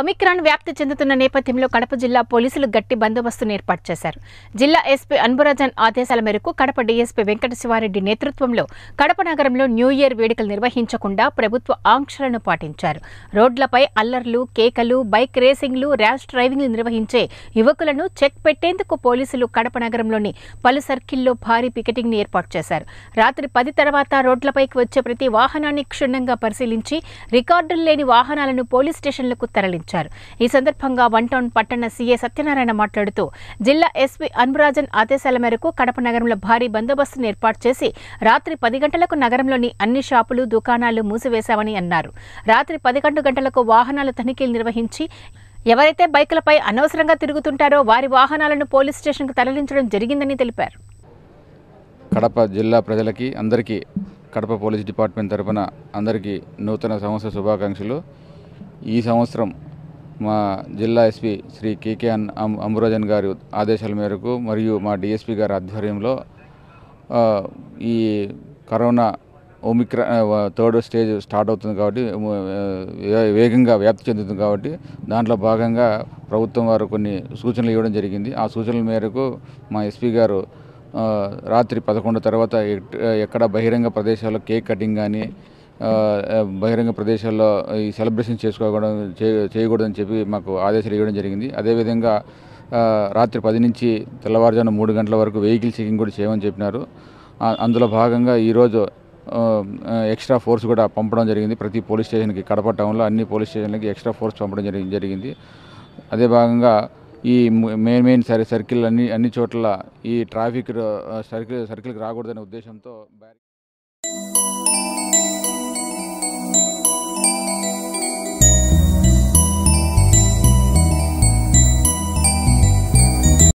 Omicron వ్యాప్తి చెందుతున్న నేపథ్యంలో కడప జిల్లా పోలీసులు గట్టి బందోబస్తును ఏర్పాటు చేశారు జిల్లా ఎస్పీ అన్బురాజన్ ఆదేశాల మేరకు కడప డీఎస్పీ వెంకట శివారెడ్డి నేతృత్వంలో కడప నగరంలో న్యూ ఇయర్ వేడుకలు నిర్వహించకుండా ప్రభుత్వ ఆంక్షలను పాటించారు రోడ్లపై అల్లర్లు కేకలు బైక్ రేసింగ్లు ర్యాష్ డ్రైవింగ్లు నిర్వహించే యువకులను చెక్ పెట్టేందుకు పోలీసులు కడప నగరంలోని పలు సర్కిల్లో భారీ పికెటింగ్ను ఏర్పాటు చేశారు రాత్రి పది తర్వాత రోడ్లపైకి వచ్చే ప్రతి వాహనాన్ని క్షుణ్ణంగా పరిశీలించి రికార్డులు లేని వాహనాలను పోలీస్ స్టేషన్లకు తరలించారు ప్రారంభించారు ఈ సందర్భంగా వన్ టౌన్ పట్టణ సీఏ సత్యనారాయణ మాట్లాడుతూ జిల్లా ఎస్పీ అన్బురాజన్ ఆదేశాల మేరకు కడప నగరంలో భారీ బందోబస్తును ఏర్పాటు చేసి రాత్రి పది గంటలకు నగరంలోని అన్ని షాపులు దుకాణాలు మూసివేశామని అన్నారు రాత్రి పదికొండు గంటలకు వాహనాల తనిఖీలు నిర్వహించి ఎవరైతే బైకులపై అనవసరంగా తిరుగుతుంటారో వారి వాహనాలను పోలీస్ స్టేషన్కు తరలించడం జరిగిందని తెలిపారు కడప జిల్లా ప్రజలకి అందరికీ కడప పోలీస్ డిపార్ట్మెంట్ తరఫున అందరికీ నూతన సంవత్సర శుభాకాంక్షలు ఈ సంవత్సరం మా జిల్లా ఎస్పీ శ్రీ కేకే అంబురాజన్ గారి ఆదేశాల మేరకు మరియు మా డిఎస్పీ గారి ఆధ్వర్యంలో ఈ corona omicron third stage start అవుతుంది కాబట్టి వేగంగా వ్యాప్తి చెందుతుంది కాబట్టి దాంట్లో భాగంగా ప్రభుత్వం వారు కొన్ని సూచనలు ఇవ్వడం జరిగింది ఆ సూచనల మేరకు మా ఎస్పీ గారు రాత్రి పదకొండు తర్వాత ఎక్కడ బహిరంగ ప్రదేశాల్లో కేక్ కటింగ్ కానీ బహిరంగ ప్రదేశాల్లో ఈ సెలబ్రేషన్ చేసుకోకూడదు చేయకూడదని చెప్పి మాకు ఆదేశాలు ఇవ్వడం జరిగింది అదేవిధంగా రాత్రి పది నుంచి తెల్లవారుజామున మూడు గంటల వరకు వెహికల్ చెకింగ్ కూడా చేయమని చెప్పినారు అందులో భాగంగా ఈరోజు ఎక్స్ట్రా ఫోర్స్ కూడా పంపడం జరిగింది ప్రతి పోలీస్ స్టేషన్కి కడప టౌన్లో అన్ని పోలీస్ స్టేషన్లకి ఎక్స్ట్రా ఫోర్స్ పంపడం జరిగింది అదే భాగంగా ఈ మెయిన్ మెయిన్ సరే సర్కిల్ అన్ని అన్ని చోట్ల ఈ ట్రాఫిక్ సర్కిల్ సర్కిల్కి రాకూడదనే ఉద్దేశంతో